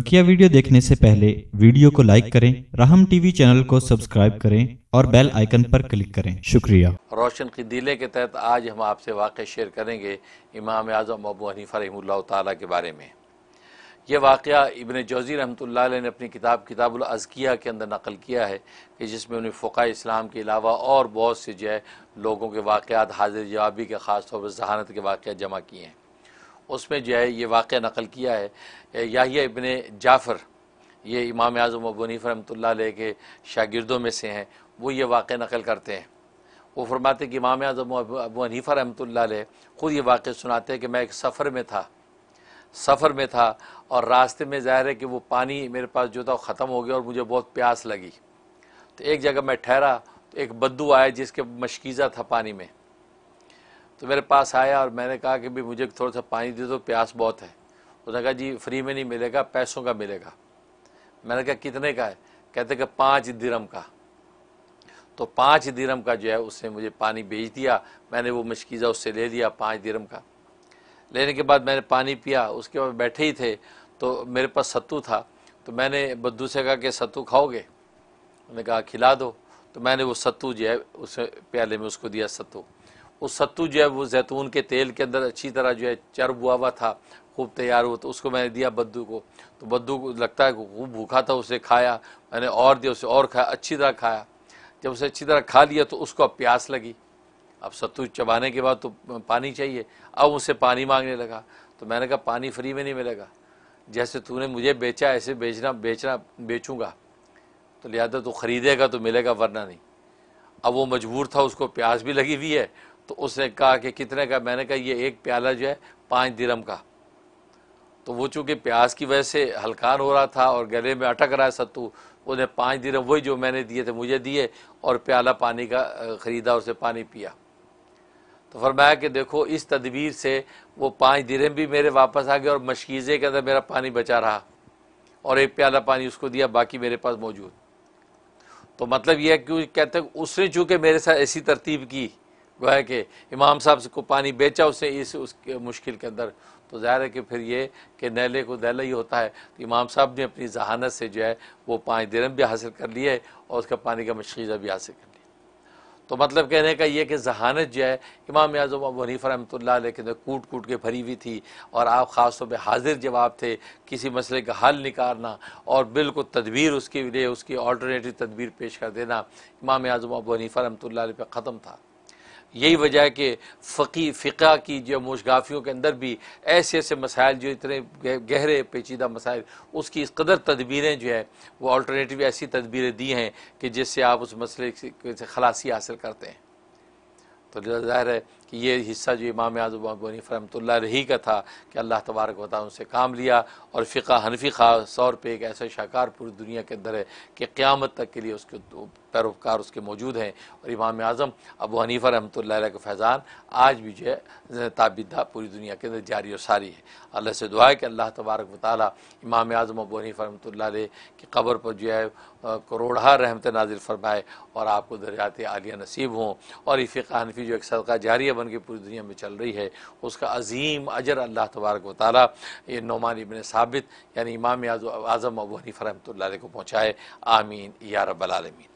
बकिया वीडियो देखने से पहले वीडियो को लाइक करें राहम टीवी चैनल को सब्सक्राइब करें और बेल आइकन पर क्लिक करें शुक्रिया रोशन की दिले के तहत आज हम आपसे वाक़ शेयर करेंगे इमाम आजम अबू हनीफा रही तला के बारे में यह वाक़ इबन जौजी रहमत ने अपनी किताब किताबुल अजकिया के अंदर नकल किया है कि जिसमें उन्हें फ़ुका इस्लाम के अलावा और बहुत से जो है लोगों के वाक़ हाजिर जवाबी के ख़ास तौर पर जहानत के वाक़ जमा किए हैं उसमें जो है ये वाक़ नकल किया है याहिया इबन जाफ़र ये इमाम आज़म अबू हनीफ के शागिर्दों में से हैं वो ये वाक़ नकल करते हैं वो फरमाते कि इमाम आज़म अबनीफ़ा हनीफ़ा ख़ुद ये वाक़ सुनाते हैं कि मैं एक सफ़र में था सफ़र में था और रास्ते में ज़ाहिर है कि वो पानी मेरे पास जो था वो ख़त्म हो गया और मुझे बहुत प्यास लगी तो एक जगह मैं ठहरा तो एक बद्दू आया जिसके मशकीज़ा था पानी में तो मेरे पास आया और मैंने कहा कि भी मुझे थोड़ा सा पानी दे दो प्यास बहुत है उसने कहा जी फ्री में नहीं मिलेगा पैसों का मिलेगा मैंने कहा कितने का है कहते कि पाँच दिरम का तो पाँच दिरम का जो है उसने मुझे पानी भेज दिया मैंने वो मशकीज़ा उससे ले लिया पाँच दिरम का लेने के बाद मैंने पानी पिया उसके बाद बैठे ही थे तो मेरे पास सत्तू था तो मैंने बद्दू से कहा कि सत्तू खाओगे उन्होंने कहा खिला दो तो मैंने वो सत्तू जो है उस प्याले में उसको दिया सत्तू वो सत्तू जो है वो जैतून के तेल के अंदर अच्छी तरह जो है चर्ब हुआ हुआ था खूब तैयार हुआ तो उसको मैंने दिया बद्दू को तो बद्दू को लगता है खूब भूखा था उसे खाया मैंने और दिया उसे और खाया अच्छी तरह खाया जब उसे अच्छी तरह खा लिया तो उसको अब प्यास लगी अब सत्तू चबाने के बाद तो पानी चाहिए अब उसे पानी मांगने लगा तो मैंने कहा पानी फ्री में नहीं मिलेगा जैसे तूने मुझे बेचा ऐसे बेचना बेचना बेचूंगा तो लिहाजा तो ख़रीदेगा तो मिलेगा वरना नहीं अब वो मजबूर था उसको प्यास भी लगी हुई है तो उसने कहा कि कितने का मैंने कहा ये एक प्याला जो है पाँच दिरम का तो वो चूँकि प्यास की वजह से हलकान हो रहा था और गले में अटक रहा है सत्तू उन्हें पाँच दिरम वही जो मैंने दिए थे मुझे दिए और प्याला पानी का ख़रीदा उसे पानी पिया तो फरमाया कि देखो इस तदबीर से वो पाँच दिरम भी मेरे वापस आ गए और मशीज़े के अंदर मेरा पानी बचा रहा और एक प्याला पानी उसको दिया बाकी मेरे पास मौजूद तो मतलब यह है कि कहते उसने चूँकि मेरे साथ ऐसी तरतीब की गोया कि इमाम साहब को पानी बेचा उसे इस उस मुश्किल के अंदर तो ज़ाहिर है कि फिर ये कि नैले को दैला ही होता है तो इमाम साहब ने अपनी जहानत से जो है वो पाँच दिरम भी हासिल कर लिए और उसका पानी का मशीज़ा भी हासिल कर लिया तो मतलब कहने का ये कि जहानत जो है इमाम आजम अबू हनीफ़ा रमतल्ला के अंदर कूट कूट के भरी हुई थी और आप ख़ास तौर पर हाजिर जवाब थे किसी मसले का हल निकालना और बिल्कुल तदबीर उसके लिए उसकी ऑल्टरनेटिव तदबीर पेश कर देना इमाम आजम अबू हनीफ़ा रमतल्ला पर ख़त्म था यही वजह है कि फ़की फ़िका की जो मोशगाफियों के अंदर भी ऐसे ऐसे मसाइल जो इतने गहरे पेचीदा मसाइल उसकी इस कदर तदबीरें जो है वो अल्टरनेटिव ऐसी तदबीरें दी हैं कि जिससे आप उस मसले से खलासी हासिल करते हैं तो ज़ाहिर है कि ये हिस्सा जो इमाम आजम अबूनी फरमत रही का था कि अल्लाह तबारक वाली उनसे काम लिया और फ़िका हनफी ख़ास तौर पर एक ऐसा शाहकार पूरी दुनिया के अंदर है कि क़्यामत तक के लिए उसके पैरोकार उसके मौजूद हैं और इमाम आज़म अबू हनीफ़ा रहमत के फैज़ान आज भी जो है ताबिदा पूरी दुनिया के अंदर जारी और सारी है अल्लाह से दुआ है कि अल्लाह तबारक वाली इमाम आज़म अबू हनीफ़ा रहमत की कबर पर जो है करोड़ा रहमत नाजिल फरमाए और आपको दरियात आलिया नसीब हों और फ़िका हनफी जो एक सदका है बन के पूरी दुनिया में चल रही है उसका अजीम अजर अल्लाह तबारक व ताली ये नोमान इबन साबित यानी इमाम आज़म अबू हनी फ़रहमत को पहुँचाए आमीन या रबालमीन